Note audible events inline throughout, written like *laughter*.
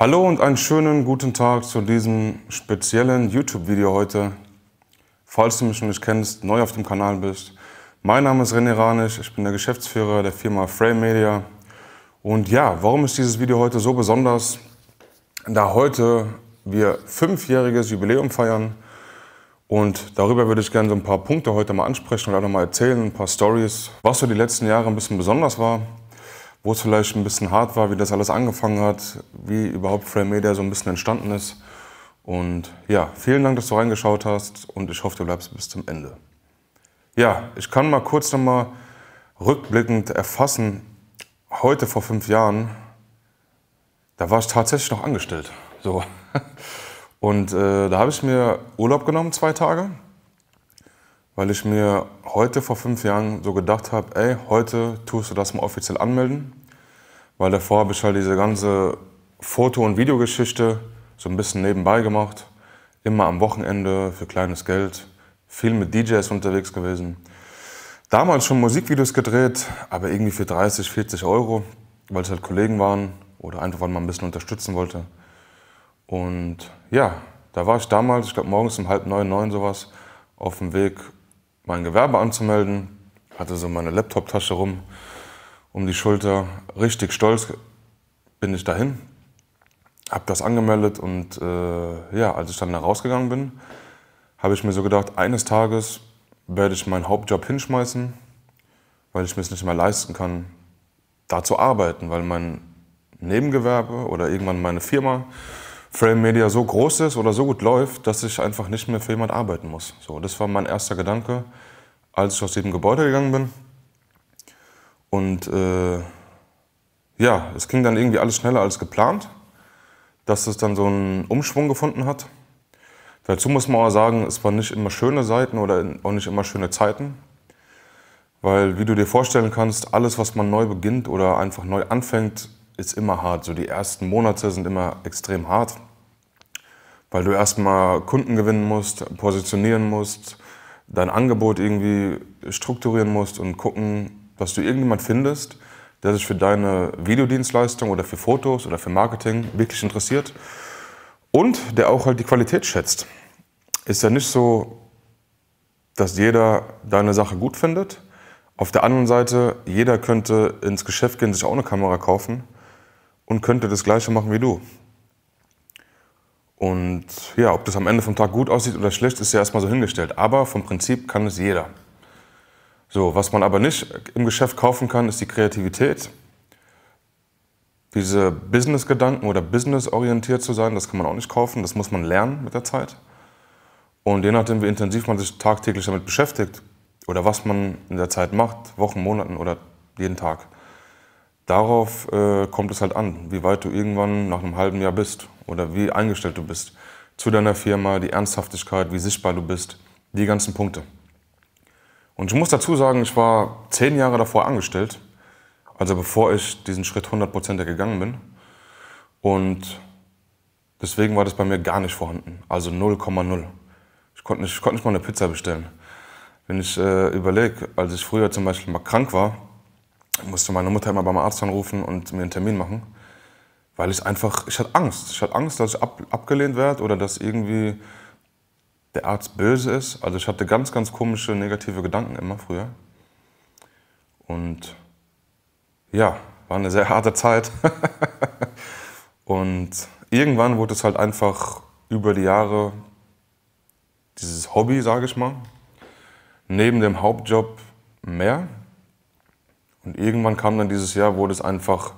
Hallo und einen schönen guten Tag zu diesem speziellen YouTube-Video heute. Falls du mich noch nicht kennst, neu auf dem Kanal bist. Mein Name ist René Ranisch, ich bin der Geschäftsführer der Firma Frame Media. Und ja, warum ist dieses Video heute so besonders? Da heute wir fünfjähriges Jubiläum feiern und darüber würde ich gerne so ein paar Punkte heute mal ansprechen und auch nochmal erzählen, ein paar Stories, was so die letzten Jahre ein bisschen besonders war wo es vielleicht ein bisschen hart war, wie das alles angefangen hat, wie überhaupt Frame Media so ein bisschen entstanden ist. Und ja, vielen Dank, dass du reingeschaut hast und ich hoffe, du bleibst bis zum Ende. Ja, ich kann mal kurz nochmal rückblickend erfassen, heute vor fünf Jahren, da war ich tatsächlich noch angestellt. So. *laughs* Und äh, da habe ich mir Urlaub genommen, zwei Tage weil ich mir heute vor fünf Jahren so gedacht habe, ey, heute tust du das mal offiziell anmelden, weil davor habe ich halt diese ganze Foto- und Videogeschichte so ein bisschen nebenbei gemacht, immer am Wochenende für kleines Geld, viel mit DJs unterwegs gewesen. Damals schon Musikvideos gedreht, aber irgendwie für 30, 40 Euro, weil es halt Kollegen waren oder einfach, weil man ein bisschen unterstützen wollte. Und ja, da war ich damals, ich glaube morgens um halb neun, neun sowas, auf dem Weg mein Gewerbe anzumelden. Hatte so meine Laptoptasche rum um die Schulter. Richtig stolz bin ich dahin, Hab das angemeldet und äh, ja, als ich dann da rausgegangen bin, habe ich mir so gedacht, eines Tages werde ich meinen Hauptjob hinschmeißen, weil ich mir es nicht mehr leisten kann, da zu arbeiten, weil mein Nebengewerbe oder irgendwann meine Firma Frame Media so groß ist oder so gut läuft, dass ich einfach nicht mehr für jemand arbeiten muss. So, das war mein erster Gedanke, als ich aus diesem Gebäude gegangen bin. Und äh, ja, es ging dann irgendwie alles schneller als geplant, dass es dann so einen Umschwung gefunden hat. Dazu muss man auch sagen, es waren nicht immer schöne Seiten oder auch nicht immer schöne Zeiten. Weil, wie du dir vorstellen kannst, alles, was man neu beginnt oder einfach neu anfängt, ist immer hart. So die ersten Monate sind immer extrem hart, weil du erstmal Kunden gewinnen musst, positionieren musst, dein Angebot irgendwie strukturieren musst und gucken, dass du irgendjemand findest, der sich für deine Videodienstleistung oder für Fotos oder für Marketing wirklich interessiert und der auch halt die Qualität schätzt. Ist ja nicht so, dass jeder deine Sache gut findet. Auf der anderen Seite, jeder könnte ins Geschäft gehen, sich auch eine Kamera kaufen und könnte das Gleiche machen wie du. Und ja, ob das am Ende vom Tag gut aussieht oder schlecht, ist ja erstmal so hingestellt. Aber vom Prinzip kann es jeder. So, was man aber nicht im Geschäft kaufen kann, ist die Kreativität. Diese Business-Gedanken oder business-orientiert zu sein, das kann man auch nicht kaufen. Das muss man lernen mit der Zeit. Und je nachdem, wie intensiv man sich tagtäglich damit beschäftigt oder was man in der Zeit macht, Wochen, Monaten oder jeden Tag, darauf äh, kommt es halt an, wie weit du irgendwann nach einem halben Jahr bist oder wie eingestellt du bist zu deiner Firma, die Ernsthaftigkeit, wie sichtbar du bist, die ganzen Punkte. Und ich muss dazu sagen, ich war zehn Jahre davor angestellt, also bevor ich diesen Schritt 100% gegangen bin. Und deswegen war das bei mir gar nicht vorhanden, also 0,0. Ich konnte nicht, ich nicht mal eine Pizza bestellen. Wenn ich äh, überlege, als ich früher zum Beispiel mal krank war, musste meine Mutter immer beim Arzt anrufen und mir einen Termin machen, weil ich einfach, ich hatte Angst. Ich hatte Angst, dass ich ab, abgelehnt werde oder dass irgendwie der Arzt böse ist. Also ich hatte ganz, ganz komische negative Gedanken immer früher. Und ja, war eine sehr harte Zeit. *laughs* und irgendwann wurde es halt einfach über die Jahre dieses Hobby, sage ich mal, neben dem Hauptjob mehr. Und irgendwann kam dann dieses Jahr, wo das einfach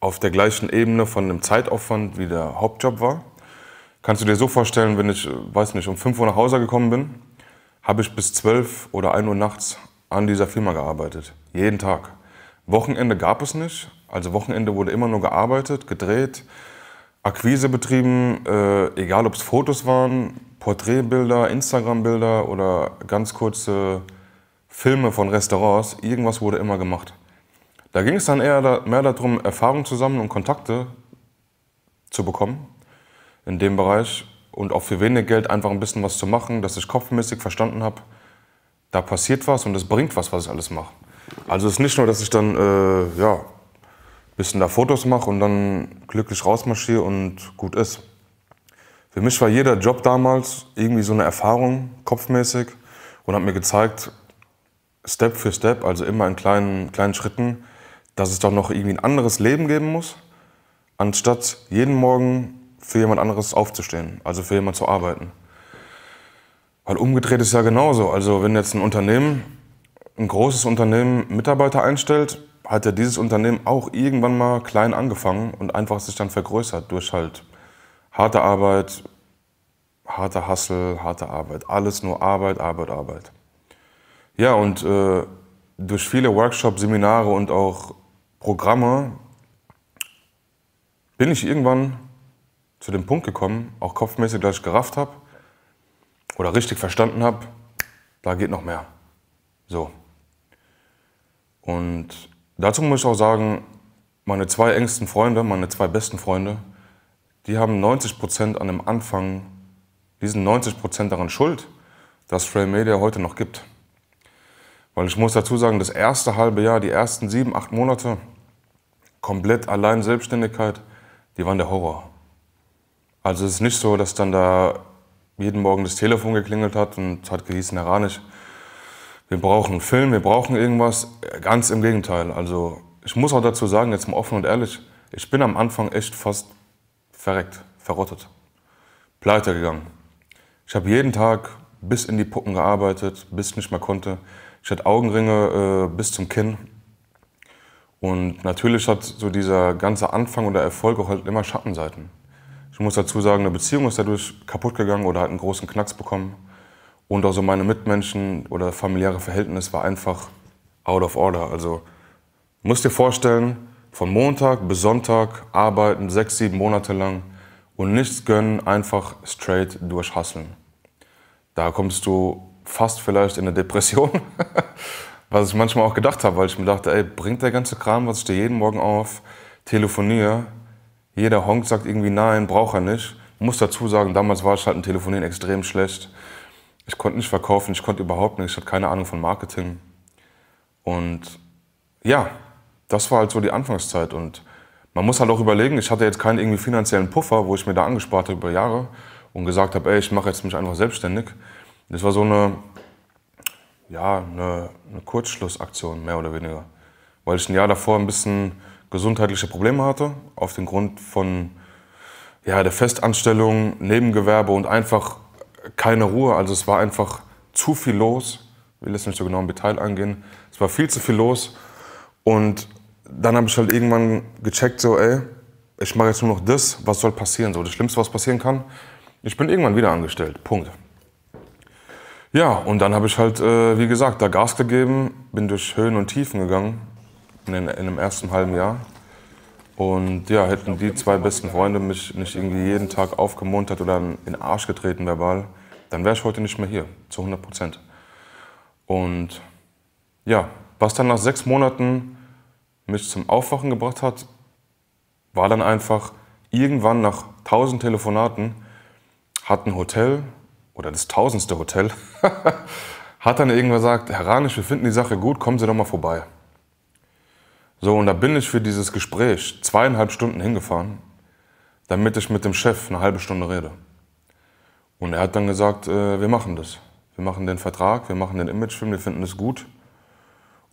auf der gleichen Ebene von dem Zeitaufwand wie der Hauptjob war. Kannst du dir so vorstellen, wenn ich, äh, weiß nicht, um 5 Uhr nach Hause gekommen bin, habe ich bis 12 oder 1 Uhr nachts an dieser Firma gearbeitet. Jeden Tag. Wochenende gab es nicht. Also Wochenende wurde immer nur gearbeitet, gedreht, Akquise betrieben, äh, egal ob es Fotos waren, Porträtbilder, Instagram-Bilder oder ganz kurze Filme von Restaurants, irgendwas wurde immer gemacht. Da ging es dann eher da, mehr darum, Erfahrung zu sammeln und Kontakte zu bekommen in dem Bereich und auch für wenig Geld einfach ein bisschen was zu machen, dass ich kopfmäßig verstanden habe, da passiert was und es bringt was, was ich alles mache. Also es ist nicht nur, dass ich dann äh, ja, ein bisschen da Fotos mache und dann glücklich rausmarschiere und gut ist. Für mich war jeder Job damals irgendwie so eine Erfahrung, kopfmäßig, und hat mir gezeigt, Step für Step, also immer in kleinen, kleinen Schritten, dass es doch noch irgendwie ein anderes Leben geben muss, anstatt jeden Morgen für jemand anderes aufzustehen, also für jemand zu arbeiten. Weil umgedreht ist ja genauso. Also wenn jetzt ein Unternehmen, ein großes Unternehmen Mitarbeiter einstellt, hat ja dieses Unternehmen auch irgendwann mal klein angefangen und einfach sich dann vergrößert durch halt harte Arbeit, harter Hassel, harte Arbeit. Alles nur Arbeit, Arbeit, Arbeit. Ja, und äh, durch viele Workshops, Seminare und auch Programme bin ich irgendwann zu dem Punkt gekommen, auch kopfmäßig, dass ich gerafft habe oder richtig verstanden habe, da geht noch mehr. So. Und dazu muss ich auch sagen, meine zwei engsten Freunde, meine zwei besten Freunde, die haben 90 Prozent an dem Anfang, die sind 90 Prozent daran schuld, dass Frame Media heute noch gibt. Weil ich muss dazu sagen, das erste halbe Jahr, die ersten sieben, acht Monate, komplett allein Selbstständigkeit, die waren der Horror. Also es ist nicht so, dass dann da jeden Morgen das Telefon geklingelt hat und hat gehießen, Herr Ranich, wir brauchen einen Film, wir brauchen irgendwas. Ganz im Gegenteil. Also ich muss auch dazu sagen, jetzt mal offen und ehrlich, ich bin am Anfang echt fast verreckt, verrottet, pleite gegangen. Ich habe jeden Tag bis in die Puppen gearbeitet, bis ich nicht mehr konnte. Ich hatte Augenringe äh, bis zum Kinn. Und natürlich hat so dieser ganze Anfang und der Erfolg auch halt immer Schattenseiten. Ich muss dazu sagen, eine Beziehung ist dadurch kaputt gegangen oder hat einen großen Knacks bekommen. Und auch so meine Mitmenschen oder familiäre Verhältnis war einfach out of order. Also musst dir vorstellen, von Montag bis Sonntag arbeiten, sechs, sieben Monate lang und nichts gönnen, einfach straight durchhasseln. Da kommst du fast vielleicht in eine Depression. *laughs* was ich manchmal auch gedacht habe, weil ich mir dachte, ey, bringt der ganze Kram, was ich dir jeden Morgen auf, telefoniere. Jeder Honk sagt irgendwie nein, braucht er nicht. Muss dazu sagen, damals war ich halt im Telefonieren extrem schlecht. Ich konnte nicht verkaufen, ich konnte überhaupt nicht, ich hatte keine Ahnung von Marketing. Und ja, das war halt so die Anfangszeit. Und man muss halt auch überlegen, ich hatte jetzt keinen irgendwie finanziellen Puffer, wo ich mir da angespart habe über Jahre und gesagt habe, ey, ich mache jetzt mich einfach selbstständig. Das war so eine, ja, eine, eine Kurzschlussaktion, mehr oder weniger. Weil ich ein Jahr davor ein bisschen gesundheitliche Probleme hatte, auf den Grund von ja, der Festanstellung, Nebengewerbe und einfach keine Ruhe. Also es war einfach zu viel los. Ich will jetzt nicht so genau im Detail angehen. Es war viel zu viel los. Und dann habe ich halt irgendwann gecheckt, so, ey, ich mache jetzt nur noch das, was soll passieren? So, das Schlimmste, was passieren kann, ich bin irgendwann wieder angestellt. Punkt. Ja, und dann habe ich halt, äh, wie gesagt, da Gas gegeben, bin durch Höhen und Tiefen gegangen in, den, in dem ersten halben Jahr. Und ja, hätten die zwei besten Freunde mich nicht irgendwie jeden Tag aufgemuntert oder in den Arsch getreten verbal, dann wäre ich heute nicht mehr hier, zu 100 Prozent. Und ja, was dann nach sechs Monaten mich zum Aufwachen gebracht hat, war dann einfach irgendwann nach 1000 Telefonaten, hat ein Hotel oder das tausendste Hotel, *laughs* hat dann irgendwann gesagt, Herr Ranisch, wir finden die Sache gut, kommen Sie doch mal vorbei. So, und da bin ich für dieses Gespräch zweieinhalb Stunden hingefahren, damit ich mit dem Chef eine halbe Stunde rede. Und er hat dann gesagt, äh, wir machen das. Wir machen den Vertrag, wir machen den Imagefilm, wir finden es gut.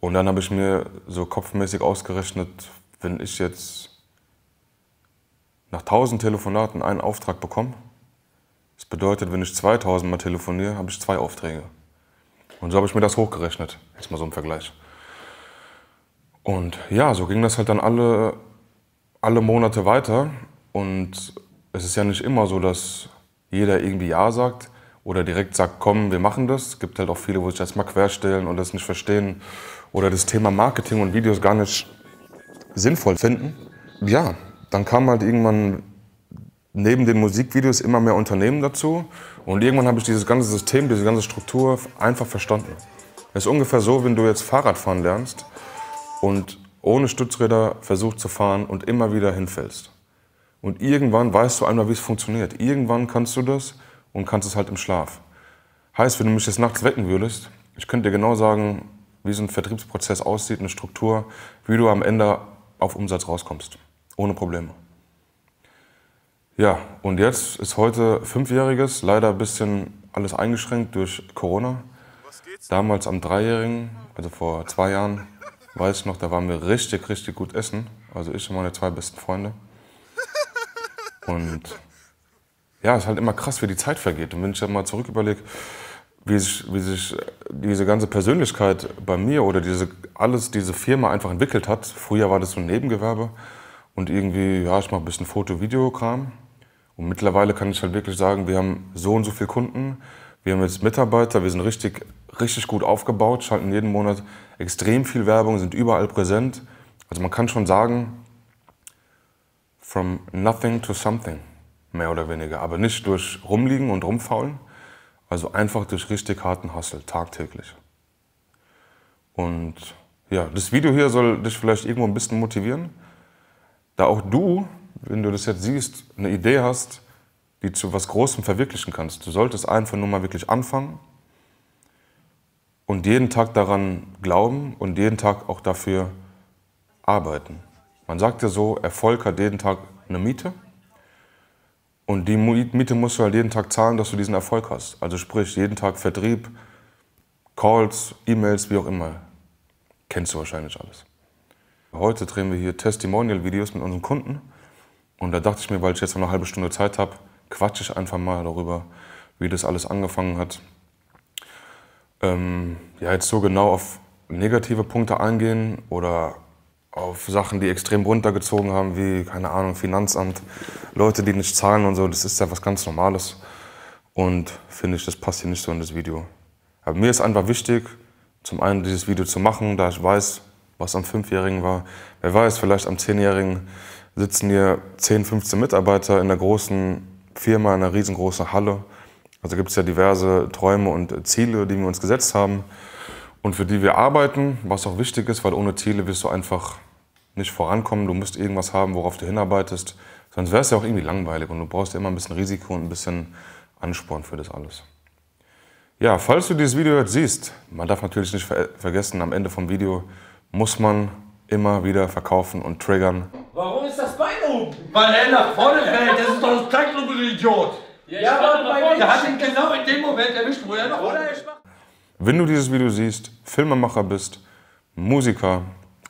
Und dann habe ich mir so kopfmäßig ausgerechnet, wenn ich jetzt nach tausend Telefonaten einen Auftrag bekomme, bedeutet, wenn ich 2000 Mal telefoniere, habe ich zwei Aufträge. Und so habe ich mir das hochgerechnet, jetzt mal so im Vergleich. Und ja, so ging das halt dann alle, alle Monate weiter. Und es ist ja nicht immer so, dass jeder irgendwie Ja sagt oder direkt sagt, komm, wir machen das. Es gibt halt auch viele, wo sich das mal querstellen und das nicht verstehen oder das Thema Marketing und Videos gar nicht sinnvoll finden. Ja, dann kam halt irgendwann neben den Musikvideos immer mehr Unternehmen dazu. Und irgendwann habe ich dieses ganze System, diese ganze Struktur einfach verstanden. Es ist ungefähr so, wenn du jetzt Fahrrad fahren lernst und ohne Stützräder versuchst zu fahren und immer wieder hinfällst. Und irgendwann weißt du einmal, wie es funktioniert. Irgendwann kannst du das und kannst es halt im Schlaf. Heißt, wenn du mich jetzt nachts wecken würdest, ich könnte dir genau sagen, wie so ein Vertriebsprozess aussieht, eine Struktur, wie du am Ende auf Umsatz rauskommst. Ohne Probleme. Ja, und jetzt ist heute fünfjähriges, leider ein bisschen alles eingeschränkt durch Corona. Damals am Dreijährigen, also vor zwei Jahren, weiß ich noch, da waren wir richtig, richtig gut essen. Also ich und meine zwei besten Freunde. Und ja, es ist halt immer krass, wie die Zeit vergeht. Und wenn ich dann mal zurück überlege, wie sich, wie sich diese ganze Persönlichkeit bei mir oder diese, alles, diese Firma einfach entwickelt hat. Früher war das so ein Nebengewerbe und irgendwie, ja, ich mache ein bisschen Foto-Video-Kram. Und mittlerweile kann ich halt wirklich sagen, wir haben so und so viele Kunden, wir haben jetzt Mitarbeiter, wir sind richtig, richtig gut aufgebaut, schalten jeden Monat extrem viel Werbung, sind überall präsent. Also man kann schon sagen, from nothing to something, mehr oder weniger. Aber nicht durch rumliegen und rumfaulen, also einfach durch richtig harten Hustle, tagtäglich. Und ja, das Video hier soll dich vielleicht irgendwo ein bisschen motivieren, da auch du wenn du das jetzt siehst, eine Idee hast, die zu was Großem verwirklichen kannst, du solltest einfach nur mal wirklich anfangen und jeden Tag daran glauben und jeden Tag auch dafür arbeiten. Man sagt ja so, Erfolg hat jeden Tag eine Miete und die Miete musst du halt jeden Tag zahlen, dass du diesen Erfolg hast. Also sprich, jeden Tag Vertrieb, Calls, E-Mails, wie auch immer. Kennst du wahrscheinlich alles. Heute drehen wir hier Testimonial-Videos mit unseren Kunden und da dachte ich mir, weil ich jetzt noch eine halbe Stunde Zeit habe, quatsche ich einfach mal darüber, wie das alles angefangen hat. Ähm, ja, jetzt so genau auf negative Punkte eingehen oder auf Sachen, die extrem runtergezogen haben, wie, keine Ahnung, Finanzamt, Leute, die nicht zahlen und so, das ist ja was ganz Normales. Und finde ich, das passt hier nicht so in das Video. Aber mir ist einfach wichtig, zum einen dieses Video zu machen, da ich weiß, was am Fünfjährigen war. Wer weiß, vielleicht am Zehnjährigen sitzen hier 10, 15 Mitarbeiter in einer großen Firma, in einer riesengroßen Halle. Also gibt es ja diverse Träume und Ziele, die wir uns gesetzt haben und für die wir arbeiten, was auch wichtig ist, weil ohne Ziele wirst du einfach nicht vorankommen. Du musst irgendwas haben, worauf du hinarbeitest. Sonst wärst du ja auch irgendwie langweilig und du brauchst ja immer ein bisschen Risiko und ein bisschen Ansporn für das alles. Ja, falls du dieses Video jetzt siehst, man darf natürlich nicht ver vergessen, am Ende vom Video muss man immer wieder verkaufen und triggern. Warum ist das Bein oben? Weil er nach vorne fällt, das ist doch ein du idiot Ja, aber bei hat ihn genau in dem Moment erwischt, wo er noch. vorne Wenn du dieses Video siehst, Filmemacher bist, Musiker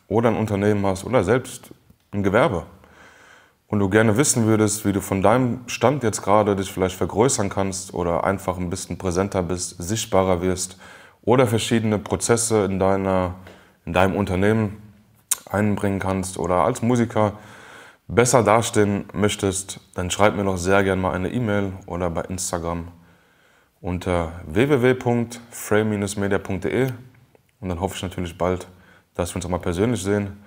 oder ein Unternehmen hast oder selbst ein Gewerbe und du gerne wissen würdest, wie du von deinem Stand jetzt gerade dich vielleicht vergrößern kannst oder einfach ein bisschen präsenter bist, sichtbarer wirst oder verschiedene Prozesse in, deiner, in deinem Unternehmen einbringen kannst oder als Musiker besser dastehen möchtest, dann schreib mir doch sehr gerne mal eine E-Mail oder bei Instagram unter www.frame-media.de und dann hoffe ich natürlich bald, dass wir uns auch mal persönlich sehen.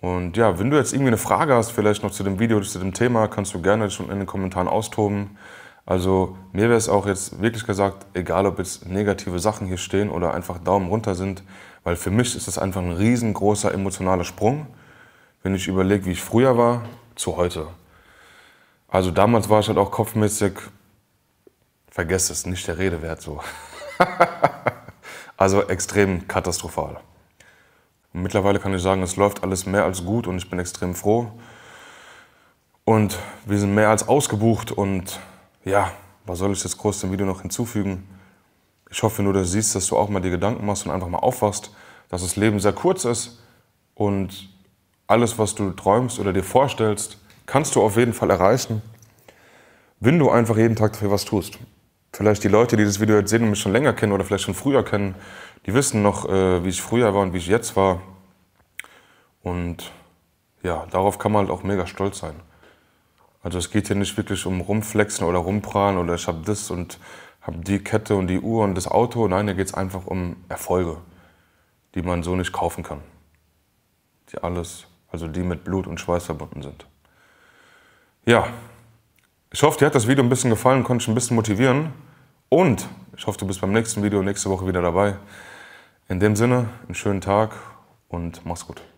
Und ja, wenn du jetzt irgendwie eine Frage hast, vielleicht noch zu dem Video, zu dem Thema, kannst du gerne schon in den Kommentaren austoben. Also mir wäre es auch jetzt wirklich gesagt, egal ob jetzt negative Sachen hier stehen oder einfach Daumen runter sind, weil für mich ist das einfach ein riesengroßer emotionaler Sprung, wenn ich überlege, wie ich früher war, zu heute. Also damals war ich halt auch kopfmäßig, vergesst es, nicht der Rede wert so. *laughs* also extrem katastrophal. Und mittlerweile kann ich sagen, es läuft alles mehr als gut und ich bin extrem froh. Und wir sind mehr als ausgebucht und ja, was soll ich jetzt groß dem Video noch hinzufügen? Ich hoffe nur, dass du siehst, dass du auch mal die Gedanken machst und einfach mal aufwachst, dass das Leben sehr kurz ist und alles, was du träumst oder dir vorstellst, kannst du auf jeden Fall erreichen, wenn du einfach jeden Tag dafür was tust. Vielleicht die Leute, die das Video jetzt sehen und mich schon länger kennen oder vielleicht schon früher kennen, die wissen noch, äh, wie ich früher war und wie ich jetzt war. Und ja, darauf kann man halt auch mega stolz sein. Also es geht hier nicht wirklich um rumflexen oder rumprahlen oder ich habe das und habe die Kette und die Uhr und das Auto. Nein, da geht es einfach um Erfolge, die man so nicht kaufen kann. Die alles, also die mit Blut und Schweiß verbunden sind. Ja, ich hoffe, dir hat das Video ein bisschen gefallen, konnte dich ein bisschen motivieren. Und ich hoffe, du bist beim nächsten Video nächste Woche wieder dabei. In dem Sinne, einen schönen Tag und mach's gut.